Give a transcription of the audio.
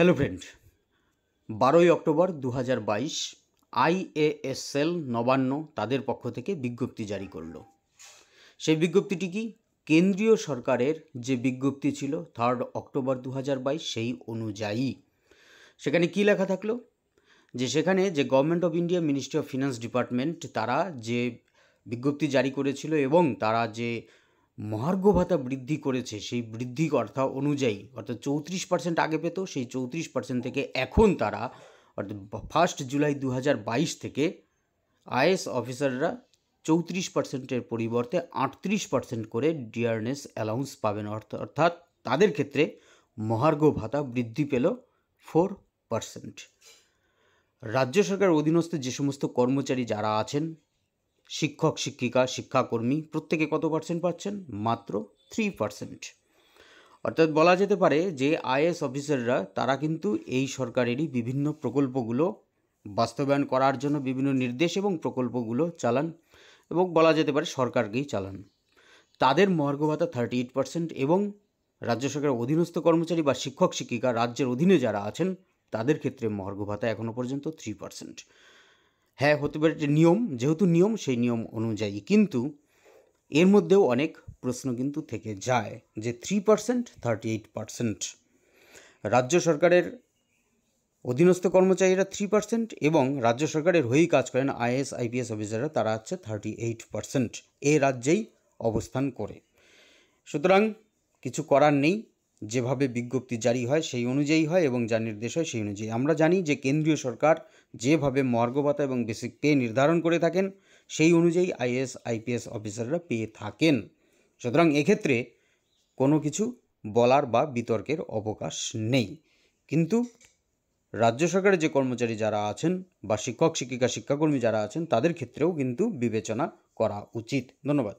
hello friend বারোই October দু হাজার বাইশ আইএএসএল নবান্ন তাদের পক্ষ থেকে বিজ্ঞপ্তি জারি করল সেই বিজ্ঞপ্তিটি কি কেন্দ্রীয় সরকারের যে বিজ্ঞপ্তি ছিল থার্ড অক্টোবর দু সেই অনুযায়ী সেখানে কি লেখা থাকলো যে সেখানে যে government of India ministry of finance department তারা যে বিজ্ঞপ্তি জারি করেছিল এবং তারা যে মহার্ঘ ভাতা বৃদ্ধি করেছে সেই বৃদ্ধি অর্থাৎ অনুযায়ী অর্থাৎ চৌত্রিশ পার্সেন্ট আগে পেত সেই চৌত্রিশ পার্সেন্ট থেকে এখন তারা অর্থাৎ ফার্স্ট জুলাই দু বাইশ থেকে আইএস অফিসাররা চৌত্রিশ পার্সেন্টের পরিবর্তে আটত্রিশ পার্সেন্ট করে ডিয়ারনেস অ্যালাউন্স পাবেন অর্থাৎ তাদের ক্ষেত্রে মহার্ঘ ভাতা বৃদ্ধি পেল ফোর পার্সেন্ট রাজ্য সরকার অধীনস্থ যে সমস্ত কর্মচারী যারা আছেন শিক্ষক শিক্ষিকা শিক্ষাকর্মী প্রত্যেকে কত পার্সেন্ট পাচ্ছেন মাত্র থ্রি পার্সেন্ট অর্থাৎ বলা যেতে পারে যে আইএস অফিসাররা তারা কিন্তু এই সরকারেরই বিভিন্ন প্রকল্পগুলো বাস্তবায়ন করার জন্য বিভিন্ন নির্দেশ এবং প্রকল্পগুলো চালান এবং বলা যেতে পারে সরকারকেই চালান তাদের মহার্ঘ ভাতা থার্টি এইট পার্সেন্ট এবং রাজ্য সরকারের অধীনস্থ কর্মচারী বা শিক্ষক শিক্ষিকা রাজ্যের অধীনে যারা আছেন তাদের ক্ষেত্রে মহার্ঘ ভাতা এখনও পর্যন্ত থ্রি পার্সেন্ট হ্যাঁ হতে পারে যে নিয়ম যেহেতু নিয়ম সেই নিয়ম অনুযায়ী কিন্তু এর মধ্যেও অনেক প্রশ্ন কিন্তু থেকে যায় যে three percent thirty eight percent রাজ্য সরকারের অধীনস্থ কর্মচারীরা থ্রি পার্সেন্ট এবং রাজ্য সরকারের হয়েই কাজ করেন আইএস আইপিএস অফিসাররা তারা হচ্ছে থার্টি এইট পার্সেন্ট এ রাজ্যেই অবস্থান করে সুতরাং কিছু করার নেই যেভাবে বিজ্ঞপ্তি জারি হয় সেই অনুযায়ী হয় এবং যা নির্দেশ হয় সেই অনুযায়ী আমরা জানি যে কেন্দ্রীয় সরকার যেভাবে মর্গ ভাতা এবং বেসিক পে নির্ধারণ করে থাকেন সেই অনুযায়ী আইএস আইপিএস অফিসাররা পেয়ে থাকেন সুতরাং এক্ষেত্রে কোনো কিছু বলার বা বিতর্কের অবকাশ নেই কিন্তু রাজ্য সরকারের যে কর্মচারী যারা আছেন বা শিক্ষক শিক্ষিকা শিক্ষাকর্মী যারা আছেন তাদের ক্ষেত্রেও কিন্তু বিবেচনা করা উচিত ধন্যবাদ